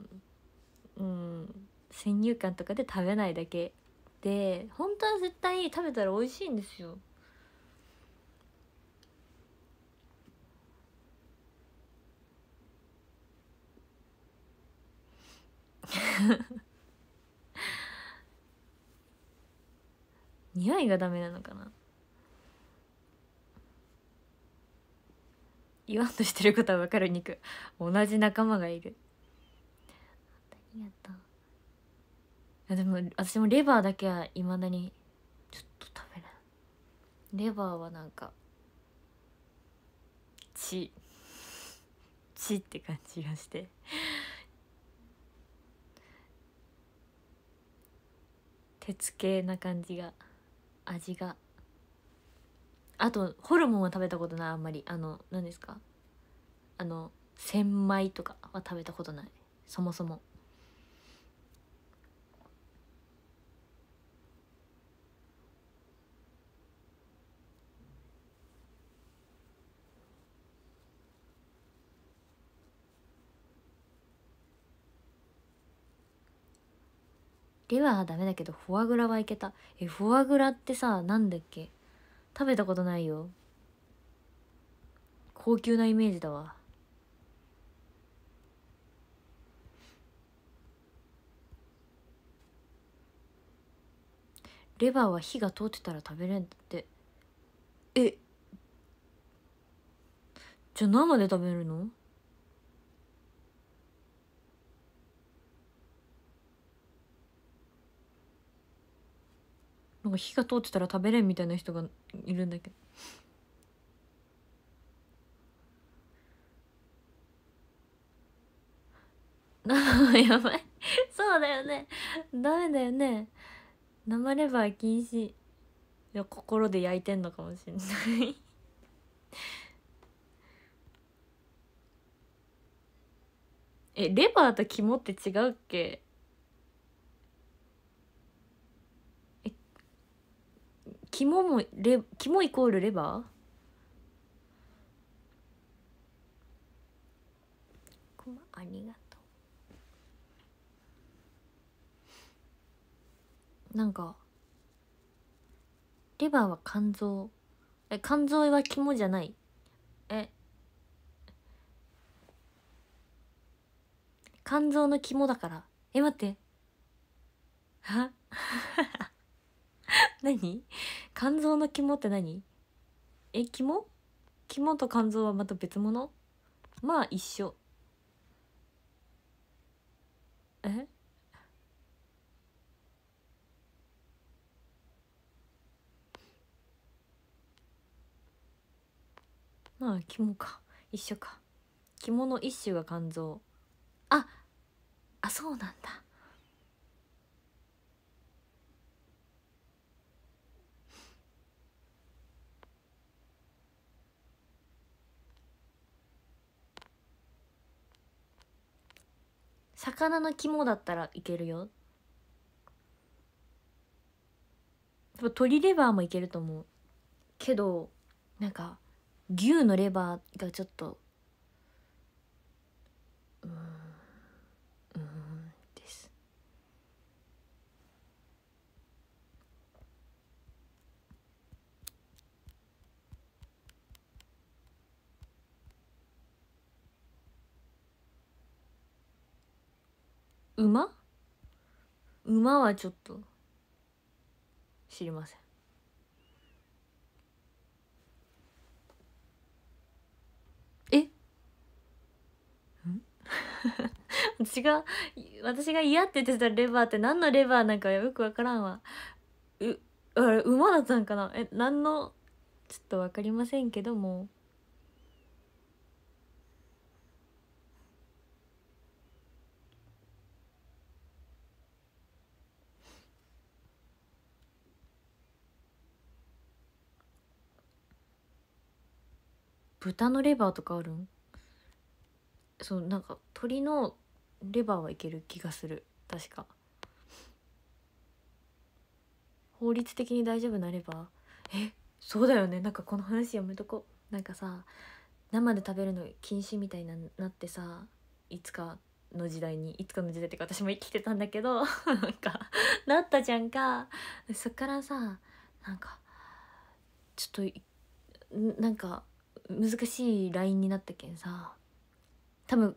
うん、先入観とかで食べないだけで本当は絶対食べたら美味しいんですよ 匂いがダメなのかな言わんとしてることはわかる肉同じ仲間がいる何やったでも私もレバーだけはいまだにちょっと食べないレバーはなんか血血って感じがして鉄系な感じが味があとホルモンは食べたことないあんまりあの何ですかあの千枚とかは食べたことないそもそもレバーはダメだけどフォアグラはいけたえフォアグラってさなんだっけ食べたことないよ高級なイメージだわレバーは火が通ってたら食べれんってえじゃあ生で食べるのなんか火が通ってたら食べれんみたいな人がいるんだけど。やばいそうだよねダメだよね生レバー禁止いや心で焼いてんのかもしれない えレバーと肝って違うっけ肝もレ肝イコールレバーありがとうなんかレバーは肝臓え肝臓は肝じゃないえ肝臓の肝だからえ待っては 何肝臓の肝って何え肝肝と肝臓はまた別物まあ一緒えまあ肝か一緒か肝の一種が肝臓ああそうなんだ魚の肝だったらいけるよ鶏レバーもいけると思うけどなんか牛のレバーがちょっとうん馬馬はちょっと知りませんえん 私が私が嫌って言ってたレバーって何のレバーなんかよく分からんわうあれ馬だったんかなえ何のちょっと分かりませんけども豚のレバーとかあるんそうなんか鶏のレバーはいける気がする確か法律的に大丈夫なレバーえそうだよねなんかこの話やめとこなんかさ生で食べるの禁止みたいななってさいつかの時代にいつかの時代ってか私も生きてたんだけど なんかなったじゃんかそっからさなんかちょっとなんか難しいラインになったけんさ多分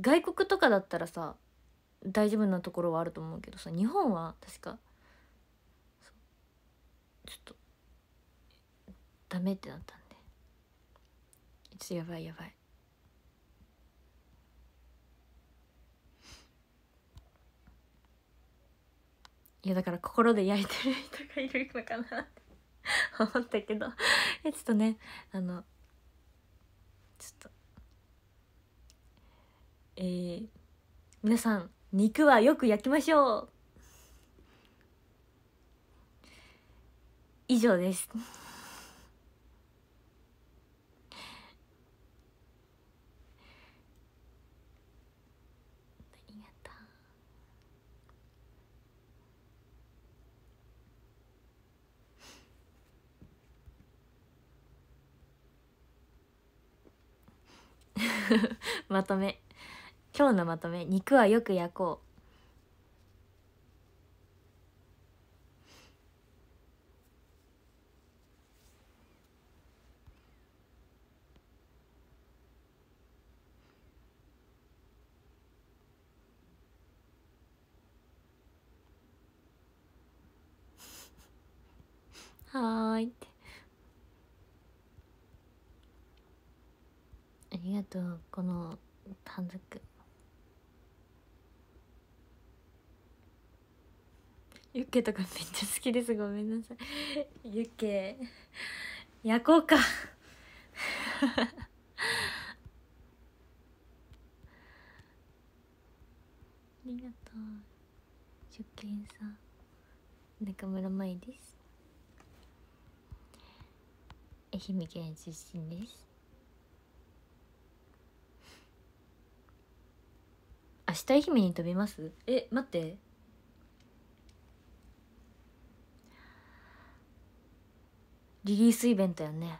外国とかだったらさ大丈夫なところはあると思うけどさ日本は確かちょっとダメってなったんでちょっとやばいやばいいやだから心で焼いてる人がいるのかなって思ったけどちょっとねあのちょっとえー、皆さん肉はよく焼きましょう以上です まとめ今日のまとめ肉はよく焼こうはーい。とこの短冊ユッケとかめっちゃ好きですごめんなさいユッケ焼こうかありがとう初見さん中村舞です愛媛県出身です明日愛媛に飛びますえ待ってリリースイベントやね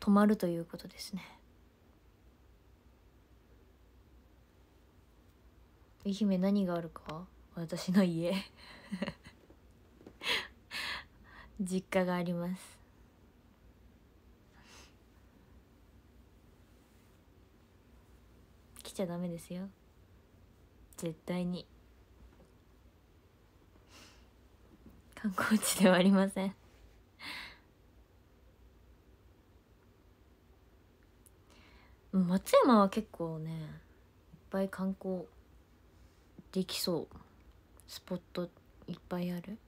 泊まるということですね愛媛何があるか私の家 実家がありますちゃダメですよ絶対に観光地ではありません松山は結構ねいっぱい観光できそうスポットいっぱいある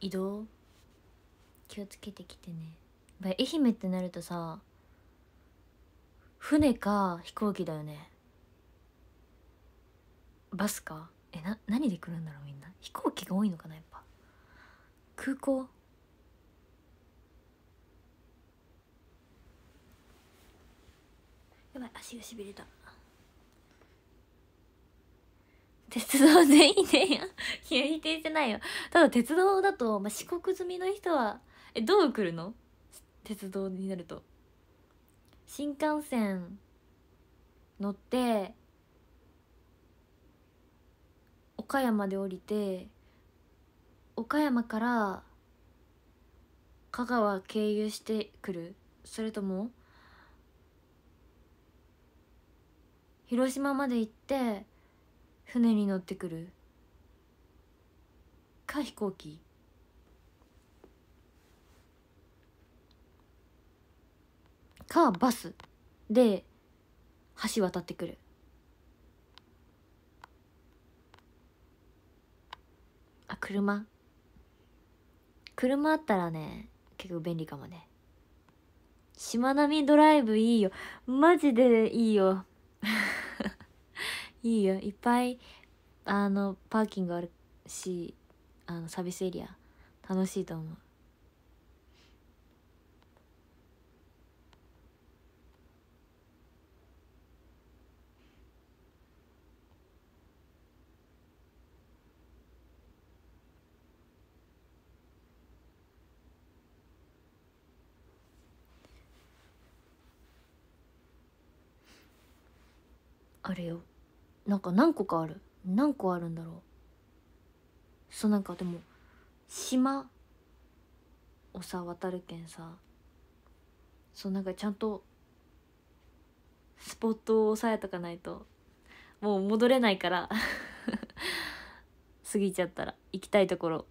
移動気をつけてきてね愛媛ってなるとさ船か飛行機だよねバスかえな何で来るんだろうみんな飛行機が多いのかなやっぱ空港やばい足がしびれた鉄道全員で、いや、否定してないよ。ただ鉄道だと、まあ、四国済みの人は、え、どう来るの鉄道になると。新幹線乗って、岡山で降りて、岡山から香川経由してくるそれとも広島まで行って船に乗ってくるか飛行機かバスで橋渡ってくるあ車車あったらね結構便利かもねしまなみドライブいいよマジでいいよいいよいっぱいあのパーキングあるしあのサービスエリア楽しいと思うあれよなんか何個かある何個あるんだろうそうなんかでも島をさ渡るけんさそうなんかちゃんとスポットを押さえとかないともう戻れないから 過ぎちゃったら行きたいところ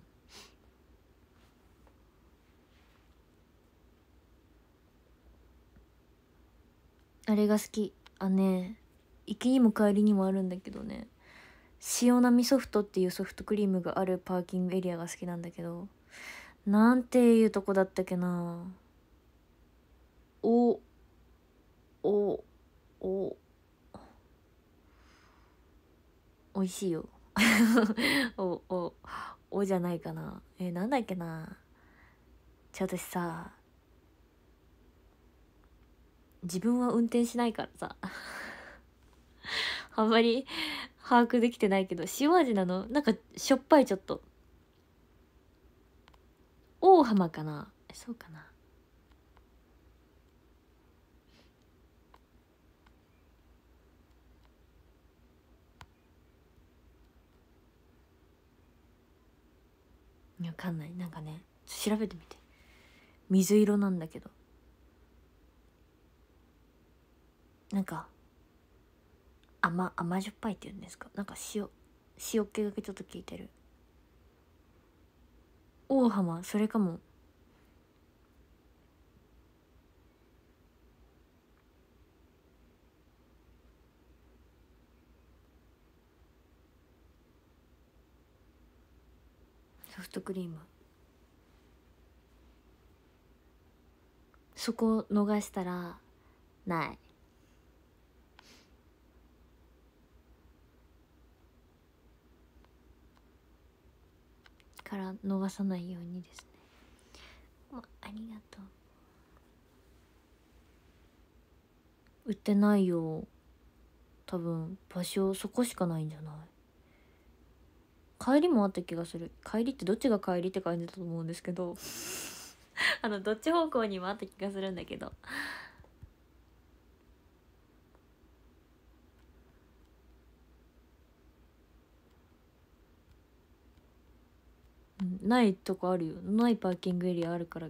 あれが好きあね行きにも帰りにもあるんだけどね塩波ソフトっていうソフトクリームがあるパーキングエリアが好きなんだけどなんていうとこだったっけなおおお美味しいよ おおおじゃないかなえなんだっけなちょ私さ自分は運転しないからさあんまり把握できてないけど塩味なのなんかしょっぱいちょっと大浜かなそうかなわかんないなんかね調べてみて水色なんだけどなんか甘甘じょっぱいっていうんですかなんか塩塩気がちょっと効いてる大浜それかもソフトクリームそこ逃したらないから逃さないようにですね、まあ、ありがとう売ってないよ多分場所そこしかないんじゃない帰りもあった気がする帰りってどっちが帰りって感じだと思うんですけど あのどっち方向にもあった気がするんだけどないとこあるよないパーキングエリアあるから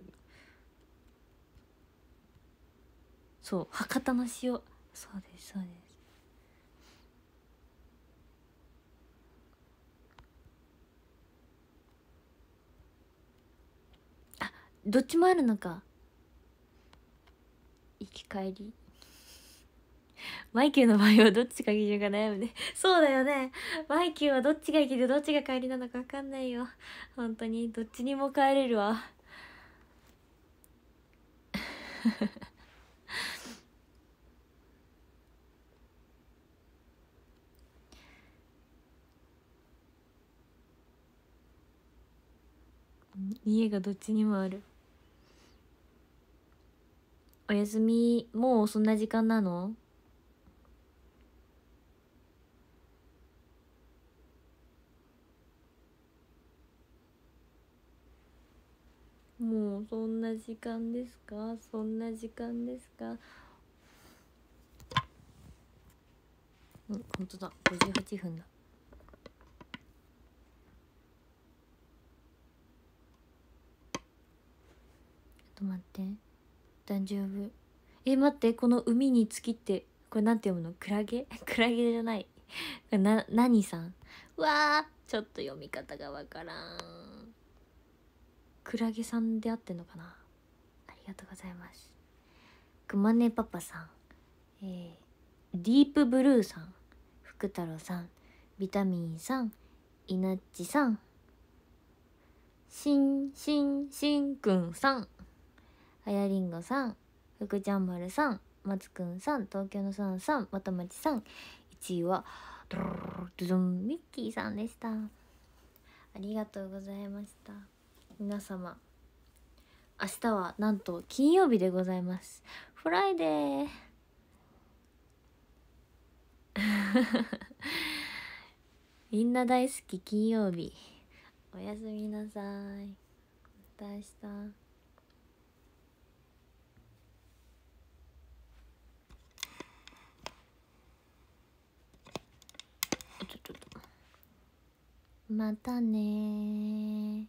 そう博多の塩そうですそうですあどっちもあるのか行き帰りマイキューの場合はどっちが基準か悩むね。そうだよね。マイキューはどっちが行きてどっちが帰りなのかわかんないよ。本当に、どっちにも帰れるわ。家がどっちにもあるおやすみもうそんな時間なのもうそんな時間ですかそんな時間ですかうん本当だ58分だちょっと待って大丈夫え待ってこの海に月ってこれなんて読むのクラゲ クラゲじゃないな何さんわあちょっと読み方がわからんクラゲさんで合ってんのかなありがとうございますくまねパパさん、えー、ディープブルーさん福太郎さんビタミンさんいなっちさんしんしんしんくんさんあやりんごさん福ちゃんまるさんまつくんさん東京のさんさんまたまちさん1位はドゥドゥンミッキーさんでしたありがとうございました皆様明日はなんと金曜日でございますフライデーみんな大好き金曜日おやすみなさいまた明日またね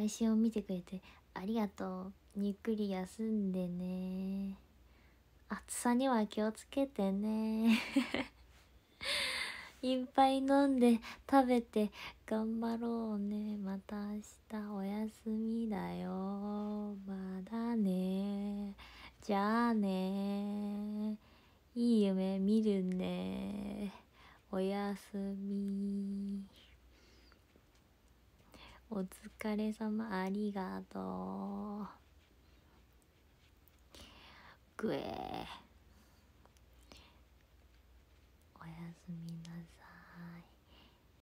配信を見てくれてありがとうゆっくり休んでね暑さには気をつけてね いっぱい飲んで食べて頑張ろうねまた明日お休みだよまだねじゃあねいい夢見るねおやすみ。お疲れ様ありがとうぐえおやすみ